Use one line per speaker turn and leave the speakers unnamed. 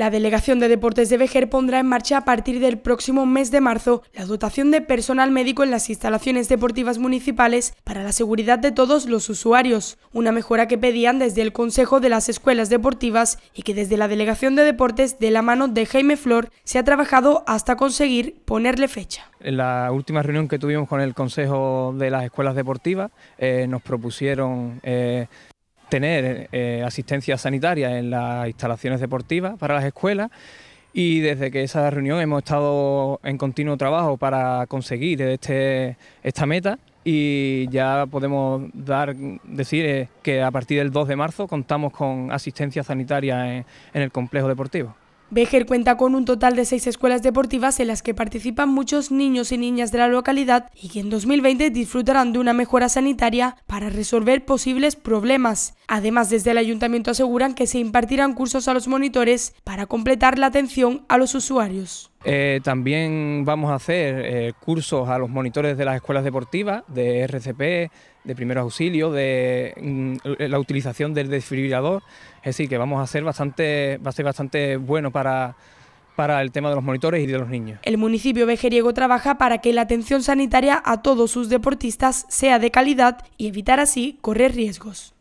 La Delegación de Deportes de Vejer pondrá en marcha a partir del próximo mes de marzo la dotación de personal médico en las instalaciones deportivas municipales para la seguridad de todos los usuarios, una mejora que pedían desde el Consejo de las Escuelas Deportivas y que desde la Delegación de Deportes de la mano de Jaime Flor se ha trabajado hasta conseguir ponerle fecha.
En la última reunión que tuvimos con el Consejo de las Escuelas Deportivas eh, nos propusieron eh, tener eh, asistencia sanitaria en las instalaciones deportivas para las escuelas y desde que esa reunión hemos estado en continuo trabajo para conseguir este, esta meta y ya podemos dar decir eh, que a partir del 2 de marzo contamos con asistencia sanitaria en el complejo deportivo. Bejer
cuenta con un total de seis escuelas deportivas en las que participan muchos niños y niñas de la localidad y que en 2020 disfrutarán de una mejora sanitaria para resolver posibles problemas. Además, desde el ayuntamiento aseguran que se impartirán cursos a los monitores para completar la atención a los usuarios.
Eh, también vamos a hacer eh, cursos a los monitores de las escuelas deportivas, de RCP, de primeros auxilio, de mm, la utilización del desfibrilador. Es decir, que vamos a hacer bastante, va a ser bastante bueno para, para el tema de los monitores y de los niños.
El municipio vejeriego trabaja para que la atención sanitaria a todos sus deportistas sea de calidad y evitar así correr riesgos.